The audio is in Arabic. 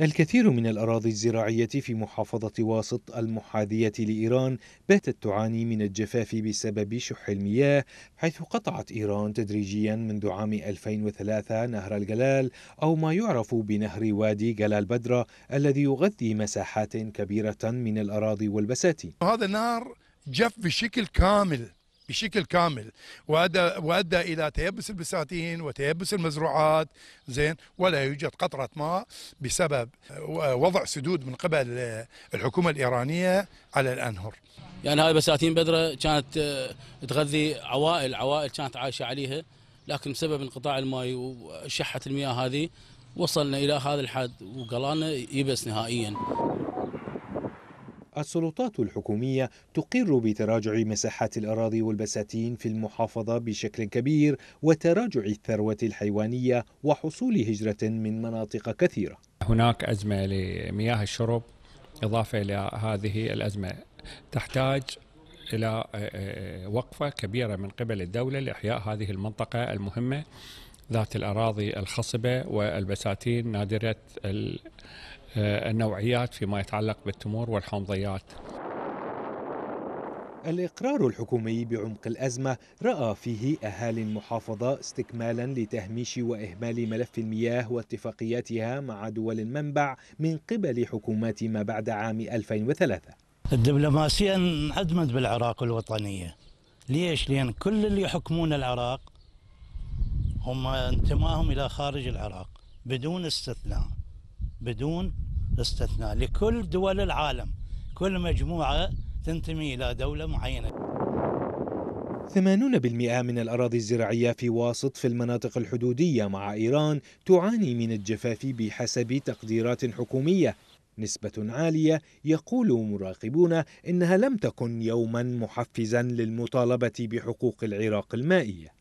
الكثير من الأراضي الزراعية في محافظة واسط المحاذية لإيران باتت تعاني من الجفاف بسبب شح المياه حيث قطعت إيران تدريجيا منذ عام 2003 نهر الجلال أو ما يعرف بنهر وادي جلال بدرة الذي يغذي مساحات كبيرة من الأراضي والبساتين هذا النهر جف بشكل كامل بشكل كامل وادى وادى الى تيبس البساتين وتيبس المزروعات زين ولا يوجد قطره ماء بسبب آه، وضع سدود من قبل آه، الحكومه الايرانيه على الانهر. يعني هاي بساتين بدره كانت آه، تغذي عوائل عوائل كانت عايشه عليها لكن بسبب انقطاع الماء وشحه المياه هذه وصلنا الى هذا الحد وقالنا يبس نهائيا. السلطات الحكومية تقر بتراجع مساحات الأراضي والبساتين في المحافظة بشكل كبير وتراجع الثروة الحيوانية وحصول هجرة من مناطق كثيرة هناك أزمة لمياه الشرب إضافة إلى هذه الأزمة تحتاج إلى آه، آه، وقفة كبيرة من قبل الدولة لإحياء هذه المنطقة المهمة ذات الأراضي الخصبة والبساتين نادرة آه، النوعيات فيما يتعلق بالتمور والحمضيات الإقرار الحكومي بعمق الأزمة رأى فيه أهالي المحافظة استكمالا لتهميش وإهمال ملف المياه واتفاقياتها مع دول المنبع من قبل حكومات ما بعد عام 2003 الدبلوماسية انعدمت بالعراق الوطنية ليش؟ لأن كل اللي يحكمون العراق هم انتمائهم إلى خارج العراق بدون استثناء بدون استثناء لكل دول العالم كل مجموعة تنتمي إلى دولة معينة 80% من الأراضي الزراعية في واسط في المناطق الحدودية مع إيران تعاني من الجفاف بحسب تقديرات حكومية نسبة عالية يقول مراقبون إنها لم تكن يوما محفزا للمطالبة بحقوق العراق المائية